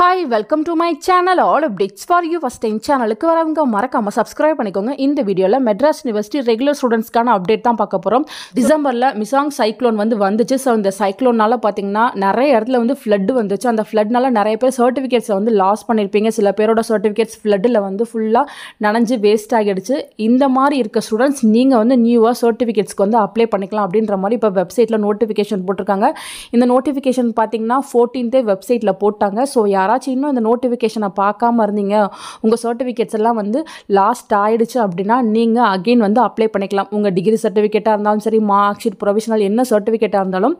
hi welcome to my channel all updates for you first time சேனலுக்கு வரவங்க மறக்காமல் subscribe பண்ணிக்கோங்க இந்த வீடியோவில் மெட்ராஸ் யூனிவர்சிட்டி ரெகுலர் ஸ்டூடெண்ட்ஸ்க்கான அப்டேட் தான் பார்க்க போகிறோம் டிசம்பரில் மிசாங் சைக்ளோன் வந்து வந்துச்சு ஸோ இந்த சைக்ளோனால் பார்த்தீங்கன்னா நிறைய இடத்துல வந்து ஃப்ளட் வந்துச்சு அந்த ஃப்ளட்னால நிறைய பேர் சர்டிஃபிகேட்ஸை வந்து லாஸ் பண்ணியிருப்பீங்க சில பேரோட சர்டிஃபிகேட்ஸ் ஃப்ளட்டில் வந்து ஃபுல்லாக நனைஞ்சு வேஸ்ட் ஆகிடுச்சு இந்த மாதிரி இருக்க ஸ்டூடெண்ட்ஸ் நீங்கள் வந்து நியூவாக சர்டிஃபிகேட்ஸ்க்கு வந்து அப்ளை பண்ணிக்கலாம் அப்படின்ற மாதிரி இப்போ வெப்சைட்டில் நோட்டிஃபிகேஷன் போட்டிருக்காங்க இந்த நோட்டிஃபிகேஷன் பார்த்தீங்கன்னா ஃபோர்டீன்த்தே வெப்சைட்டில் போட்டாங்க ஸோ யாரும் யாராச்சும் இன்னும் இந்த நோட்டிஃபிகேஷனை பார்க்காம இருந்தீங்க உங்கள் சர்டிஃபிகேட்ஸ் எல்லாம் வந்து லாஸ்ட் ஆகிடுச்சு அப்படின்னா நீங்கள் அகெயின் வந்து அப்ளை பண்ணிக்கலாம் உங்கள் டிகிரி சர்டிஃபிகேட்டாக இருந்தாலும் சரி மார்க் ஷீட் ப்ரொவிஷனல் என்ன சர்டிஃபிகேட்டாக இருந்தாலும்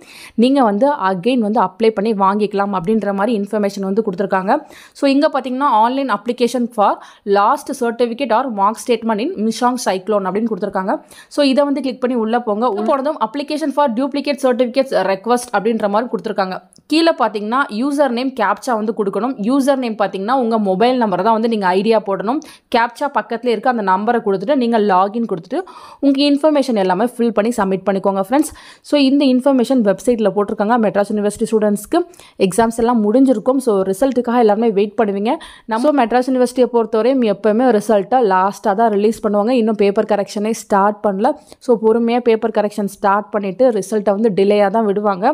நீங்கள் வந்து அகெயின் வந்து அப்ளை பண்ணி வாங்கிக்கலாம் அப்படின்ற மாதிரி இன்ஃபர்மேஷன் வந்து கொடுத்துருக்காங்க ஸோ இங்கே பார்த்தீங்கன்னா online application for lost certificate or mark statement in Michaung cyclone அப்படின்னு கொடுத்துருக்காங்க ஸோ இதை வந்து கிளிக் பண்ணி உள்ளே போங்க உள்ள போனதும் application for duplicate certificates request அப்படின்ற மாதிரி கொடுத்துருக்காங்க கீழே பார்த்தீங்கன்னா யூசர் நேம் கேப்சா வந்து கொடு கொடுக்கணும் யூசர் நேம் பார்த்தீங்கன்னா உங்கள் மொபைல் நம்பர் தான் வந்து நீங்கள் ஐடியா போடணும் கேப்சா பக்கத்தில் இருக்க அந்த நம்பரை கொடுத்துட்டு நீங்கள் லாகின் கொடுத்துட்டு உங்கள் இன்ஃபர்மேஷன் எல்லாமே ஃபில் பண்ணி சப்மிட் பண்ணிக்கோங்க ஃப்ரெண்ட்ஸ் ஸோ இந்த இன்ஃபர்மேஷன் வெப்சைட்டில் போட்டிருக்காங்க மெட்ராஸ் யூனிவர்சிட்டி ஸ்டூடெண்ட்ஸ்க்கு எக்ஸாம்ஸ் எல்லாம் முடிஞ்சிருக்கும் ஸோ ரிசல்ட்டுக்காக எல்லாருமே வெயிட் பண்ணுவீங்க நம்ம மெட்ராஸ் யூனிவர்சிட்டியை பொறுத்தவரையும் எப்போவுமே ரிசல்ட்டை லாஸ்ட்டாக தான் ரிலீஸ் பண்ணுவாங்க இன்னும் பேப்பர் கரெக்ஷனே ஸ்டார்ட் பண்ணல ஸோ பொறுமையாக பேப்பர் கரெக்ஷன் ஸ்டார்ட் பண்ணிவிட்டு ரிசல்ட்டை வந்து டிலேயாக தான் விடுவாங்க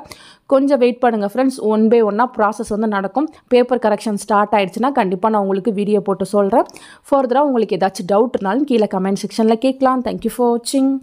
கொஞ்சம் வெயிட் பண்ணுங்கள் ஃப்ரெண்ட்ஸ் ஒன் பை ஒன்னாக ப்ராசஸ் வந்து நடக்கும் பேப்பர் பேப்பர் கரெக்ஷன் ஸ்டார்ட் ஆகிடுச்சுன்னா கண்டிப்பாக நான் உங்களுக்கு வீடியோ போட்டு சொல்கிறேன் ஃபர்தராக உங்களுக்கு ஏதாச்சும் டவுட்னாலும் கீழே கமெண்ட் செக்ஷனில் கேட்கலாம் தேங்க்யூ ஃபார் வாட்சிங்